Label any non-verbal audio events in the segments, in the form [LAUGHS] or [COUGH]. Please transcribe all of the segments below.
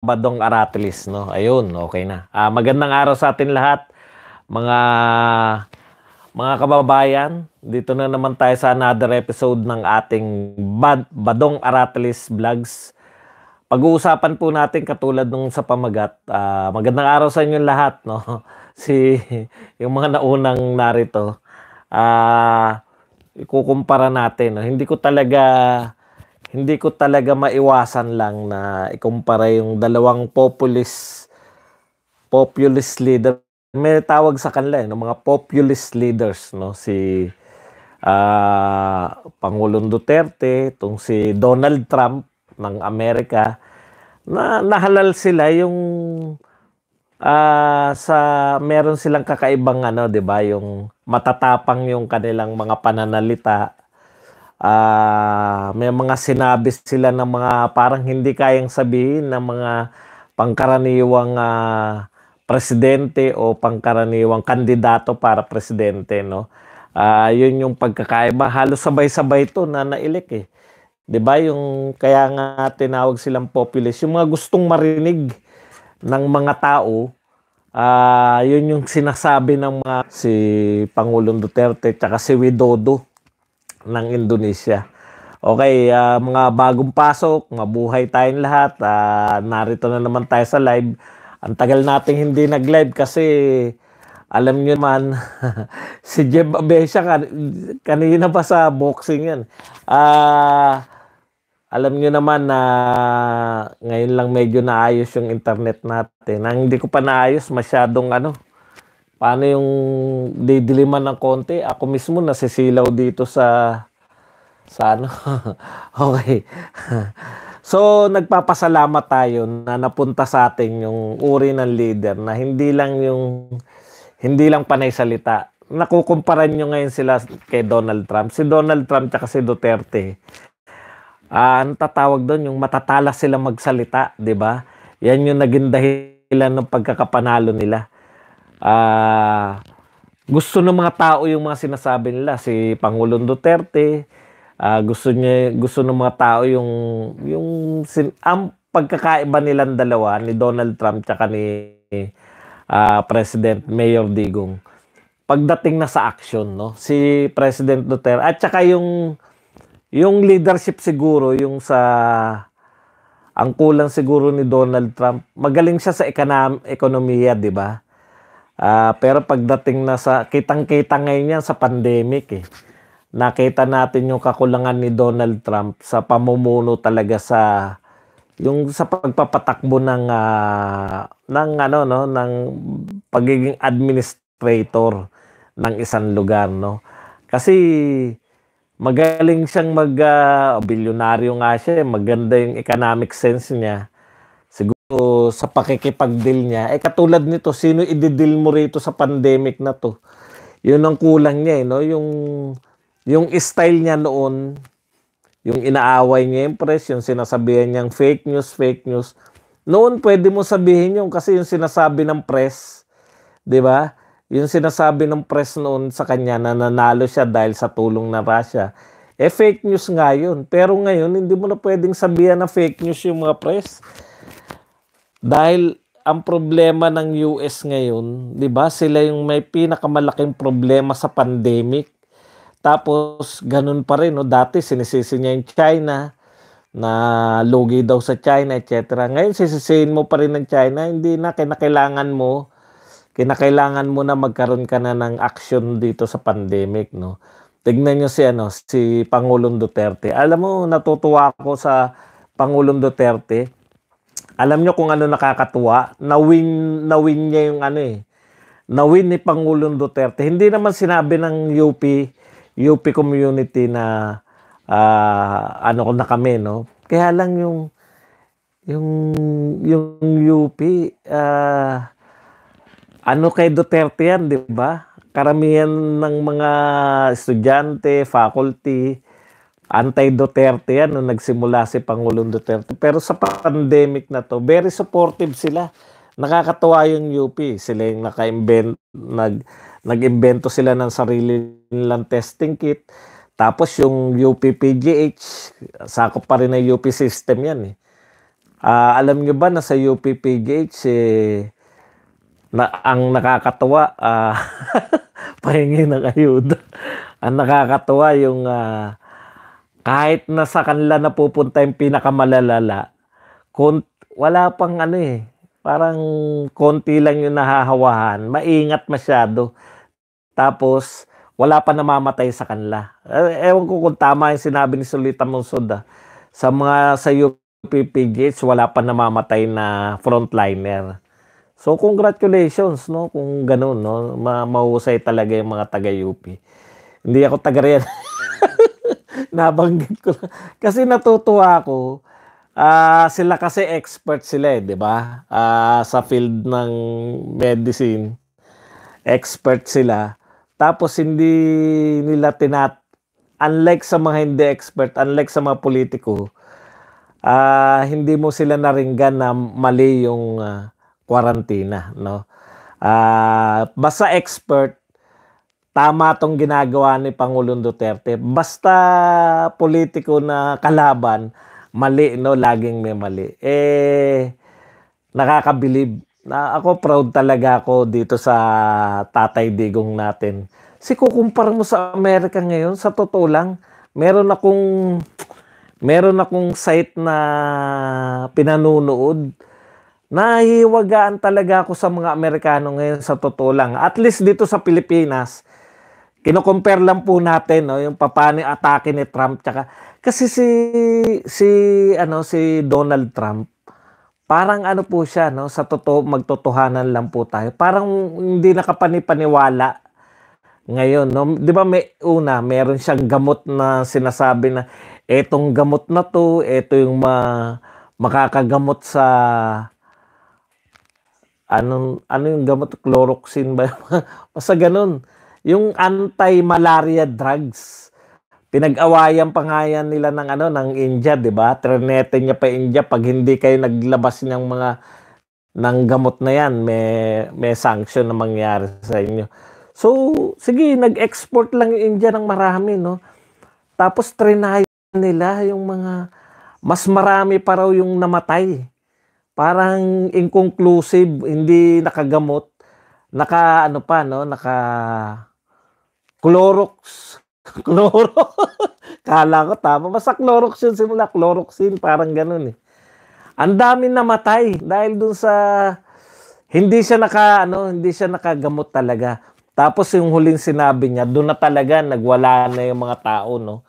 Badong Aratilis, no? Ayun, okay na. Ah, magandang araw sa atin lahat, mga mga kababayan. Dito na naman tayo sa another episode ng ating Bad, Badong Aratilis Vlogs. Pag-uusapan po natin katulad nung sa pamagat. Ah, magandang araw sa inyo lahat, no? [LAUGHS] Si yung mga naunang narito. Ah, ikukumpara natin. No? Hindi ko talaga hindi ko talaga maiwasan lang na ikumpara yung dalawang populist populist leader may tawag sa kanila eh, ng mga populist leaders no si uh, Pangulong Duterte tong si Donald Trump ng Amerika na nahalal sila yung uh, sa meron silang kakaibang ano 'di ba yung matatapang yung kanilang mga pananalita uh, may mga sinabi sila ng mga parang hindi kayang sabihin ng mga pangkaraniwang uh, presidente o pangkaraniwang kandidato para presidente no uh, yun yung pagkakaiba halos sabay-sabay to na nailik eh 'di ba yung kaya nga tinawag silang populist yung mga gustong marinig ng mga tao uh, yun yung sinasabi ng mga si Pangulong Duterte tsaka si Widodo ng Indonesia. Okay, uh, mga bagong pasok, mabuhay tayong lahat. Uh, narito na naman tayo sa live. Ang tagal nating hindi nag-live kasi alam niyo naman, [LAUGHS] si Jeb Abesha, kan- kanina pa sa boxing yan. Uh, alam niyo naman na ngayon lang medyo naayos yung internet natin. Ang hindi ko pa naayos, masyadong ano, paano yung didiliman ng konti. Ako mismo nasisilaw dito sa sa ano. [LAUGHS] okay. [LAUGHS] so, nagpapasalamat tayo na napunta sa atin yung uri ng leader na hindi lang yung hindi lang panay salita. Nakukumpara nyo ngayon sila kay Donald Trump. Si Donald Trump at si Duterte. Uh, ano tatawag doon? Yung matatala sila magsalita, di ba? Yan yung naging dahilan ng pagkakapanalo nila ah, gusto ng mga tao yung mga sinasabi nila si Pangulong Duterte uh, gusto niya gusto ng mga tao yung yung sin, ang pagkakaiba nilang dalawa ni Donald Trump tsaka ni uh, President Mayor Digong pagdating na sa action no si President Duterte at tsaka yung yung leadership siguro yung sa ang kulang siguro ni Donald Trump magaling siya sa ekonomiya di ba Uh, pero pagdating na sa, kitang-kita ngayon yan sa pandemic eh. Nakita natin yung kakulangan ni Donald Trump sa pamumuno talaga sa yung sa pagpapatakbo ng uh, ng ano no ng pagiging administrator ng isang lugar no kasi magaling siyang mag uh, nga siya eh. maganda yung economic sense niya Siguro sa pakikipag-deal niya, eh katulad nito, sino i-deal mo rito sa pandemic na to? Yun ang kulang niya eh, no? Yung, yung style niya noon, yung inaaway niya yung press, yung sinasabihan niyang fake news, fake news. Noon pwede mo sabihin yun kasi yung sinasabi ng press, di ba? Yung sinasabi ng press noon sa kanya na nanalo siya dahil sa tulong na Russia. Eh, fake news nga yun. Pero ngayon, hindi mo na pwedeng sabihan na fake news yung mga press. Dahil ang problema ng US ngayon, 'di ba? Sila yung may pinakamalaking problema sa pandemic. Tapos ganun pa rin no, dati sinisisi niya yung China na lugi daw sa China, etc. Ngayon sisisihin mo pa rin ng China, hindi na kinakailangan mo kinakailangan mo na magkaroon ka na ng action dito sa pandemic, no. Tignan niyo si ano, si Pangulong Duterte. Alam mo, natutuwa ako sa Pangulong Duterte alam nyo kung ano nakakatuwa? Nawin, nawin niya yung ano eh. Nawin ni Pangulong Duterte. Hindi naman sinabi ng UP, UP community na uh, ano ko na kami, no? Kaya lang yung yung yung UP uh, ah, ano kay Duterte yan, 'di ba? Karamihan ng mga estudyante, faculty, anti-Duterte yan nung nagsimula si Pangulong Duterte. Pero sa pandemic na to, very supportive sila. Nakakatuwa yung UP. Sila yung naka-invent, nag, nag-invento sila ng sarili nilang testing kit. Tapos yung UP sakop pa rin ng UP system yan eh. Uh, alam nyo ba na sa UP PGH, eh, na, ang nakakatuwa, uh, [LAUGHS] pahingi ng ayuda. ang nakakatuwa yung uh, kahit na sa kanila napupunta yung pinakamalalala, kont- wala pang ano eh, parang konti lang yung nahahawahan, maingat masyado. Tapos, wala pa namamatay sa kanila. Eh, ewan ko kung tama yung sinabi ni Solita Monsoda. Ah. Sa mga sa UPPGH, wala pa namamatay na frontliner. So, congratulations, no? Kung ganun, no? Ma mahusay talaga yung mga taga-UP. Hindi ako taga riyan [LAUGHS] nabanggit ko lang. [LAUGHS] kasi natutuwa ako uh, sila kasi expert sila eh, 'di ba? Uh, sa field ng medicine expert sila. Tapos hindi nila tinat unlike sa mga hindi expert, unlike sa mga politiko, uh, hindi mo sila naringgan na mali yung uh, quarantine, no? Uh, basta expert tama tong ginagawa ni Pangulong Duterte. Basta politiko na kalaban, mali no, laging may mali. Eh nakakabilib. Na ako proud talaga ako dito sa Tatay Digong natin. Si kukumpara mo sa Amerika ngayon, sa totoo lang, meron akong meron akong site na pinanunood Nahihiwagaan talaga ako sa mga Amerikano ngayon sa totoo lang. At least dito sa Pilipinas, Kino-compare lang po natin no yung paano atake ni Trump tsaka kasi si si ano si Donald Trump parang ano po siya no sa totoo magtotohanan lang po tayo. Parang hindi nakapanipaniwala ngayon no. 'Di ba may una meron siyang gamot na sinasabi na etong gamot na to, eto yung ma, makakagamot sa anong ano yung gamot chloroxine ba? [LAUGHS] Basta ganun yung anti-malaria drugs. Pinag-awayan pa nga yan nila ng ano ng India, 'di ba? Trinete niya pa India pag hindi kayo naglabas ng mga ng gamot na yan, may may sanction na mangyari sa inyo. So, sige, nag-export lang yung India ng marami, no? Tapos trinayan nila yung mga mas marami pa raw yung namatay. Parang inconclusive, hindi nakagamot, naka ano pa, no? Naka Clorox. [LAUGHS] Clorox. Kala ko tama. Basta Clorox yun simula. Cloroxin. Parang ganun eh. Ang dami namatay dahil dun sa hindi siya naka ano, hindi siya nakagamot talaga. Tapos yung huling sinabi niya, doon na talaga nagwala na yung mga tao, no.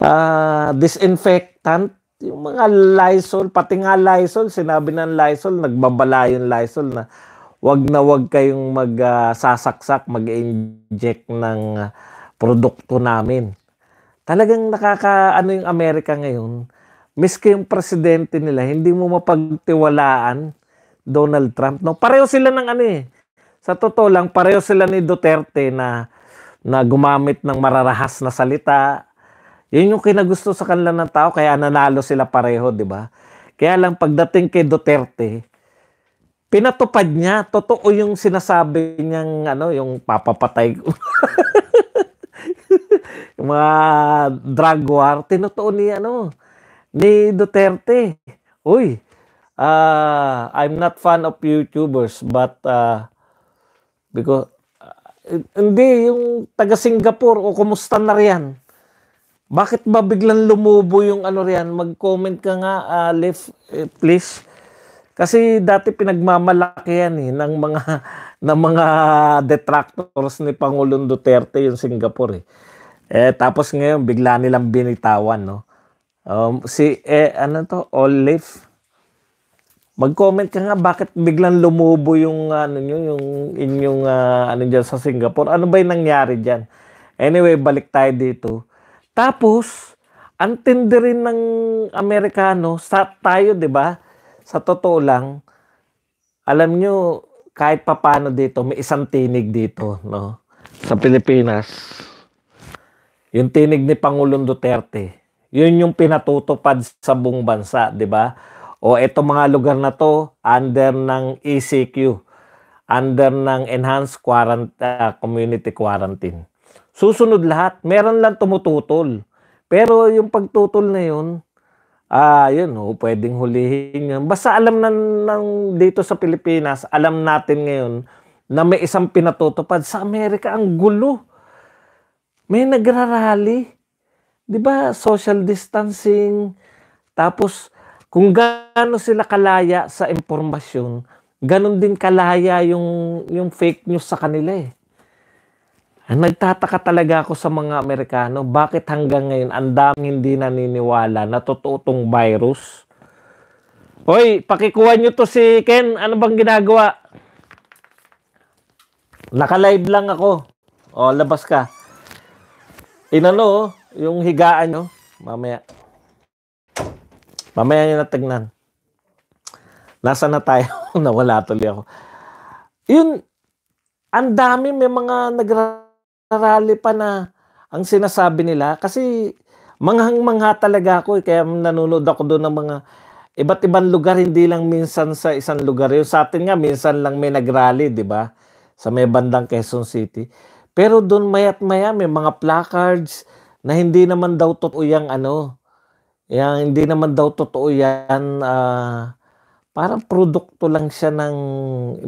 Uh, disinfectant, yung mga Lysol, pati nga Lysol, sinabi ng Lysol, nagbabala yung Lysol na wag na wag kayong magsasaksak, uh, mag-inject ng produkto namin. Talagang nakakaano yung Amerika ngayon, miski yung presidente nila, hindi mo mapagtiwalaan Donald Trump. No, pareho sila ng ano eh. Sa totoo lang, pareho sila ni Duterte na na gumamit ng mararahas na salita. Yun yung kinagusto sa kanila ng tao, kaya nanalo sila pareho, di ba? Kaya lang pagdating kay Duterte, pinatupad niya. Totoo yung sinasabi niyang ano, yung papapatay ko. [LAUGHS] yung mga drug war, tinutuon ni ano, ni Duterte. Uy, uh, I'm not fan of YouTubers, but uh, because ah, hindi yung taga Singapore o kumusta na riyan. Bakit ba biglang lumubo yung ano riyan? Mag-comment ka nga, uh, Leif, eh, please. Kasi dati pinagmamalaki yan eh, ng mga, [LAUGHS] ng mga detractors ni Pangulong Duterte yung Singapore eh. eh tapos ngayon, bigla nilang binitawan, no? Um, si, eh, ano to, Olive. Mag-comment ka nga, bakit biglang lumubo yung, ano nyo, yung inyong, uh, ano dyan sa Singapore? Ano ba yung nangyari diyan? Anyway, balik tayo dito. Tapos, ang tindi rin ng Amerikano, sa tayo, di ba? sa totoo lang, alam nyo, kahit papano dito, may isang tinig dito, no? Sa Pilipinas. Yung tinig ni Pangulong Duterte. Yun yung pinatutupad sa buong bansa, di ba? O eto mga lugar na to, under ng ECQ, under ng Enhanced Quarant- uh, Community Quarantine. Susunod lahat. Meron lang tumututol. Pero yung pagtutol na yun, Ah, yun, oh, pwedeng hulihin yan. Basta alam na ng dito sa Pilipinas, alam natin ngayon na may isang pinatutupad. Sa Amerika, ang gulo. May nagrarally. Di ba? Social distancing. Tapos, kung gaano sila kalaya sa impormasyon, ganon din kalaya yung, yung fake news sa kanila eh. Nagtataka talaga ako sa mga Amerikano, bakit hanggang ngayon ang dami hindi naniniwala na totoong tong virus? Hoy, pakikuha nyo to si Ken. Ano bang ginagawa? Naka-live lang ako. O, labas ka. Inano, oh, yung higaan nyo. Mamaya. Mamaya nyo natignan. Nasa na tayo? [LAUGHS] Nawala tuloy ako. Yun, ang dami may mga nagra rally pa na ang sinasabi nila kasi manghang-mangha talaga ako eh, kaya nanonood ako doon ng mga iba't ibang lugar hindi lang minsan sa isang lugar yun sa atin nga minsan lang may nagrally di ba sa may bandang Quezon City pero doon mayat maya may mga placards na hindi naman daw totoo yung ano yang hindi naman daw totoo yan uh, parang produkto lang siya ng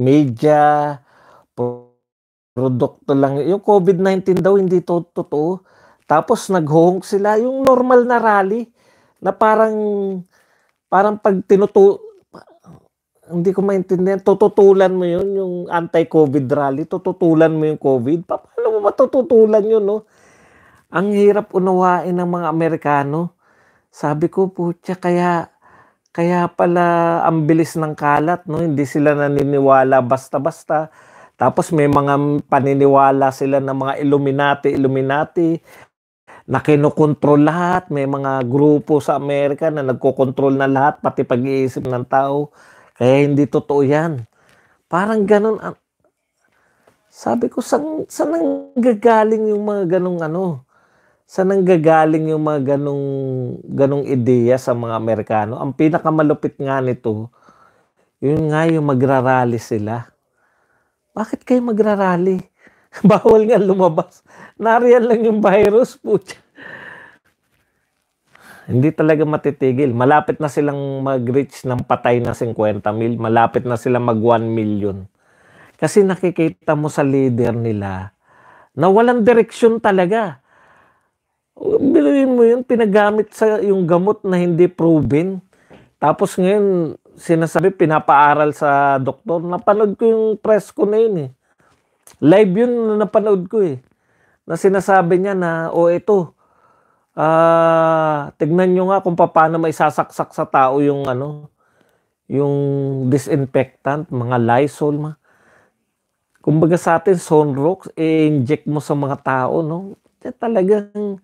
media produkto lang. Yung COVID-19 daw hindi to totoo. Tapos naghohong sila yung normal na rally na parang parang pag tinutu hindi ko maintindihan, tututulan mo yun, yung anti-COVID rally, tututulan mo yung COVID, paano mo matututulan yun, no? Ang hirap unawain ng mga Amerikano. Sabi ko, putya, kaya, kaya pala ang bilis ng kalat, no? Hindi sila naniniwala basta-basta tapos may mga paniniwala sila ng mga Illuminati, Illuminati na kinokontrol lahat. May mga grupo sa Amerika na nagkokontrol na lahat, pati pag-iisip ng tao. Kaya hindi totoo yan. Parang ganun. Sabi ko, saan, saan nanggagaling yung mga ganung ano? Saan nanggagaling yung mga ganung, ganong ideya sa mga Amerikano? Ang pinakamalupit nga nito, yun nga yung magrarally sila bakit kayo magrarally? [LAUGHS] Bawal nga lumabas. Nariyan lang yung virus po. Hindi talaga matitigil. Malapit na silang mag-reach ng patay na 50 mil. Malapit na silang mag 1 million. Kasi nakikita mo sa leader nila na walang direksyon talaga. Biluin mo yun, pinagamit sa yung gamot na hindi proven. Tapos ngayon, sinasabi, pinapaaral sa doktor. Napanood ko yung press ko na yun eh. Live yun na napanood ko eh. Na sinasabi niya na, o oh, ito, ah, uh, tignan nyo nga kung paano may sasaksak sa tao yung ano, yung disinfectant, mga Lysol, ma. Kumbaga sa atin, sunrox, i-inject mo sa mga tao, no? Eh, talagang,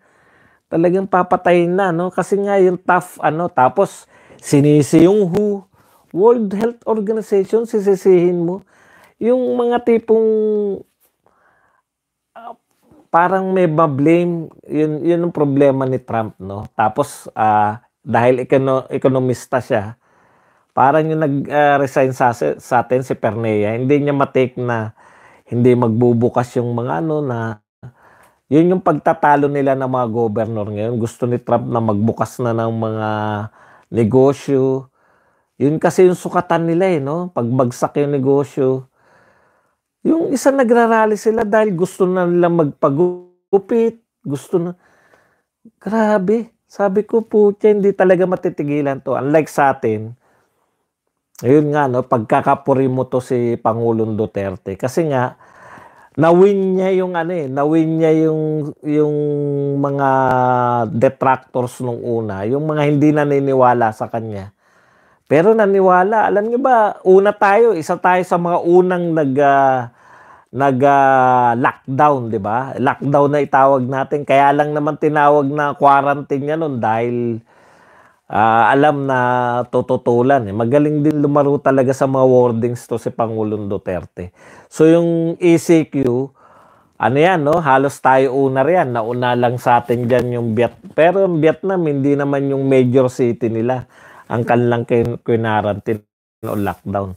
talagang papatayin na, no? Kasi nga yung tough, ano, tapos, sinisi yung WHO, World Health Organization, sisisihin mo. Yung mga tipong uh, parang may ba-blame, yun, yun ang problema ni Trump, no? Tapos, uh, dahil ekono, ekonomista siya, parang yung nag-resign ah, uh, sa, sa atin si Pernea, hindi niya matake na hindi magbubukas yung mga ano na yun yung pagtatalo nila ng mga governor ngayon. Gusto ni Trump na magbukas na ng mga negosyo, yun kasi yung sukatan nila eh, no? Pagbagsak yung negosyo. Yung isang nagrarally sila dahil gusto na nilang magpagupit. Gusto na. Grabe. Sabi ko po, hindi talaga matitigilan to. Unlike sa atin, ayun nga, no, pagkakapuri mo to si Pangulong Duterte. Kasi nga, nawin niya yung ano eh, nawin niya yung yung mga detractors nung una, yung mga hindi naniniwala sa kanya. Pero naniwala, alam niyo ba, una tayo, isa tayo sa mga unang nag uh, nag uh, lockdown, 'di ba? Lockdown na itawag natin. Kaya lang naman tinawag na quarantine 'yan noon dahil uh, alam na tututulan. Eh, magaling din lumaro talaga sa mga wordings to si Pangulong Duterte. So yung ECQ, ano yan, no? Halos tayo una riyan. Nauna lang sa atin dyan yung Viet. Pero yung Vietnam, hindi naman yung major city nila ang kanlang quarantine o lockdown.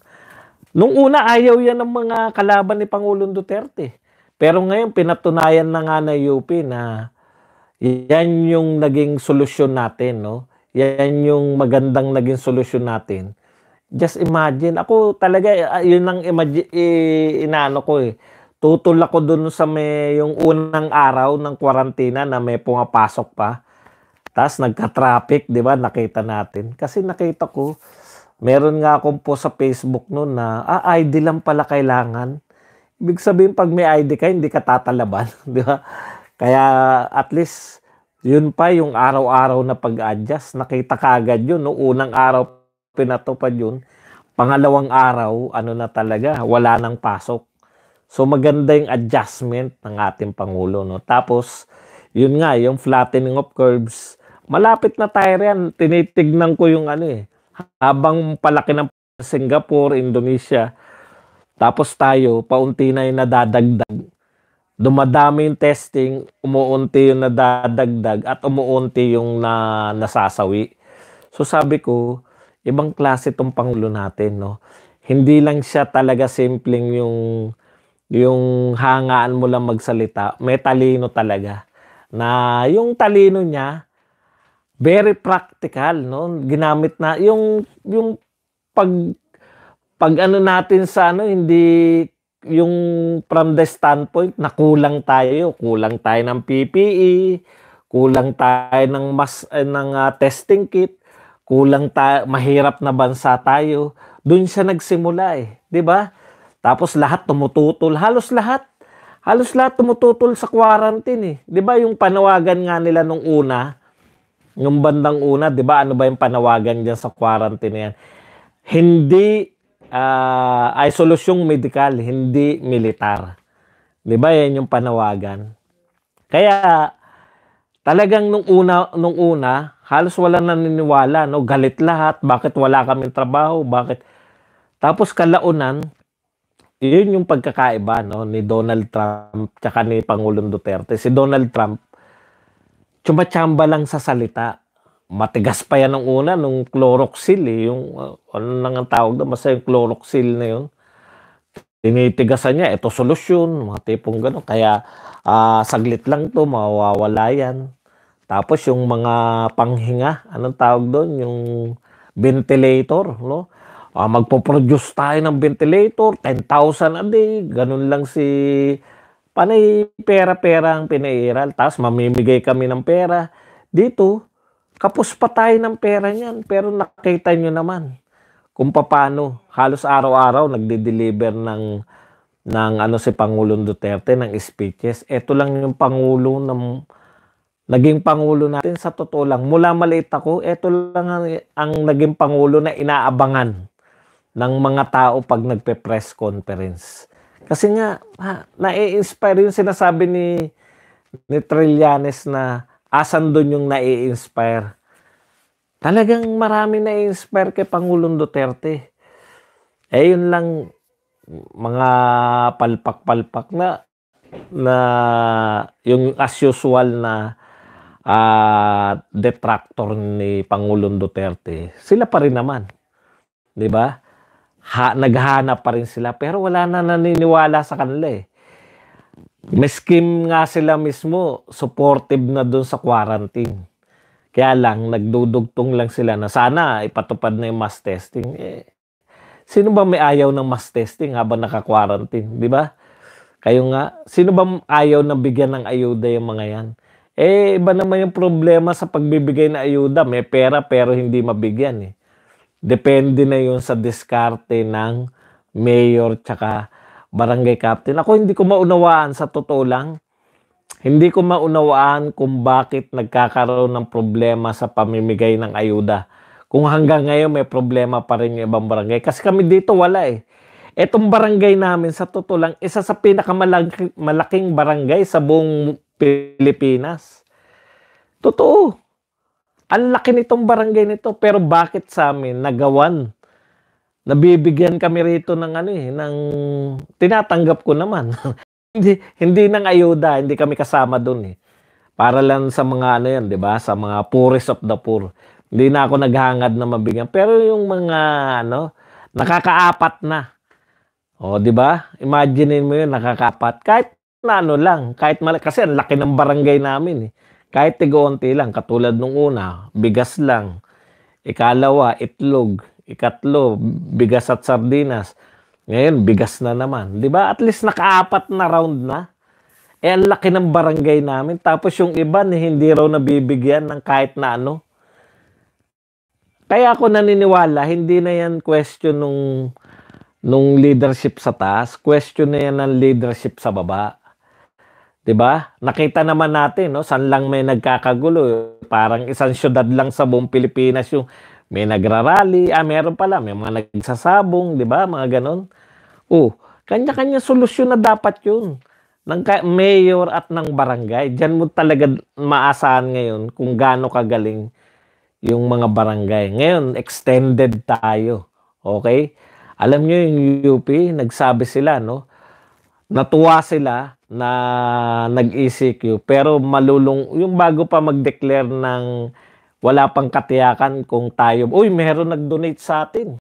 Nung una, ayaw yan ng mga kalaban ni Pangulong Duterte. Pero ngayon, pinatunayan na nga na UP na yan yung naging solusyon natin, no? Yan yung magandang naging solusyon natin. Just imagine, ako talaga, ah, yun ang imagine, inano ko eh. Tutol ako dun sa may, yung unang araw ng kwarantina na may pumapasok pa tapos nagka-traffic, di ba? Nakita natin. Kasi nakita ko, meron nga akong post sa Facebook noon na, ah, ID lang pala kailangan. Ibig sabihin, pag may ID ka, hindi ka tatalaban. [LAUGHS] di ba? Kaya at least, yun pa yung araw-araw na pag-adjust. Nakita ka agad yun. Noong unang araw, pinatupad yun. Pangalawang araw, ano na talaga, wala nang pasok. So maganda yung adjustment ng ating Pangulo. No? Tapos, yun nga, yung flattening of curves, Malapit na tayo yan. Tinitignan ko yung ano eh. Habang palaki ng Singapore, Indonesia, tapos tayo, paunti na yung nadadagdag. Dumadami yung testing, umuunti yung nadadagdag at umuunti yung na, nasasawi. So sabi ko, ibang klase itong Pangulo natin, no? Hindi lang siya talaga simpleng yung yung hangaan mo lang magsalita, may talino talaga. Na yung talino niya, very practical no ginamit na yung yung pag pag ano natin sa ano hindi yung from the standpoint na kulang tayo kulang tayo ng PPE kulang tayo ng mas eh, ng uh, testing kit kulang tayo mahirap na bansa tayo doon siya nagsimula eh di ba tapos lahat tumututol halos lahat halos lahat tumututol sa quarantine eh di ba yung panawagan nga nila nung una yung bandang una, 'di ba? Ano ba yung panawagan diyan sa quarantine na yan? Hindi uh, ay solusyong medikal, hindi militar. 'Di ba? Yan yung panawagan. Kaya talagang nung una nung una halos wala nang naniniwala no galit lahat bakit wala kaming trabaho bakit tapos kalaunan yun yung pagkakaiba no ni Donald Trump tsaka ni Pangulong Duterte si Donald Trump tsumachamba lang sa salita. Matigas pa yan ng una, nung chloroxyl eh. Yung, uh, ano lang ang tawag doon, basta yung chloroxyl na yun. Tinitigasan niya, ito solusyon, mga tipong gano'n. Kaya uh, saglit lang to, mawawala yan. Tapos yung mga panghinga, anong tawag doon? Yung ventilator, no? Uh, magpo-produce tayo ng ventilator, 10,000 a day, ganun lang si panay pera-pera ang pinairal. Tapos mamimigay kami ng pera. Dito, kapos pa tayo ng pera niyan. Pero nakita nyo naman kung paano halos araw-araw nagde-deliver ng ng ano si Pangulong Duterte ng speeches. Ito lang yung pangulo ng naging pangulo natin sa totoo lang. Mula maliit ako, ito lang ang, ang naging pangulo na inaabangan ng mga tao pag nagpe-press conference. Kasi nga, nai-inspire yung sinasabi ni, ni Trillanes na asan doon yung nai-inspire. Talagang marami na-inspire kay Pangulong Duterte. Eh, yun lang mga palpak-palpak na na yung as usual na uh, detractor ni Pangulong Duterte, sila pa rin naman. 'Di ba? ha, naghanap pa rin sila pero wala na naniniwala sa kanila eh. Meskim nga sila mismo, supportive na doon sa quarantine. Kaya lang, nagdudugtong lang sila na sana ipatupad na yung mass testing. Eh, sino ba may ayaw ng mass testing habang naka-quarantine? Di ba? Kayo nga, sino ba ayaw na bigyan ng ayuda yung mga yan? Eh, iba naman yung problema sa pagbibigay ng ayuda. May pera pero hindi mabigyan eh. Depende na yun sa diskarte ng mayor tsaka barangay captain. Ako hindi ko maunawaan sa totoo lang. Hindi ko maunawaan kung bakit nagkakaroon ng problema sa pamimigay ng ayuda. Kung hanggang ngayon may problema pa rin yung ibang barangay. Kasi kami dito wala eh. Etong barangay namin sa totoo lang, isa sa pinakamalaking malaking barangay sa buong Pilipinas. Totoo. Ang laki nitong barangay nito, pero bakit sa amin nagawan? Nabibigyan kami rito ng ano eh, ng tinatanggap ko naman. [LAUGHS] hindi hindi nang ayuda, hindi kami kasama doon eh. Para lang sa mga ano 'yan, 'di ba? Sa mga poorest of the poor. Hindi na ako naghangad na mabigyan. Pero yung mga ano, nakakaapat na. O, 'di ba? Imagine mo 'yun, nakakaapat. Kahit na ano lang, kahit mali kasi ang laki ng barangay namin eh. Kahit tigoonti lang, katulad nung una, bigas lang. Ikalawa, itlog. Ikatlo, bigas at sardinas. Ngayon, bigas na naman. Di ba? At least nakaapat na round na. Eh, ang laki ng barangay namin. Tapos yung iba, hindi raw nabibigyan ng kahit na ano. Kaya ako naniniwala, hindi na yan question nung, nung leadership sa taas. Question na yan ng leadership sa baba. 'Di ba? Nakita naman natin, no, san lang may nagkakagulo. Eh. Parang isang syudad lang sa buong Pilipinas yung may nagrarally, ah, meron pala, may mga nagsasabong, 'di ba? Mga ganun. Oh, kanya-kanya solusyon na dapat 'yun ng mayor at ng barangay. Diyan mo talaga maasahan ngayon kung gaano kagaling yung mga barangay. Ngayon, extended tayo. Okay? Alam nyo yung UP, nagsabi sila, no? Natuwa sila na nag-ECQ pero malulung yung bago pa mag-declare ng wala pang katiyakan kung tayo uy meron nag-donate sa atin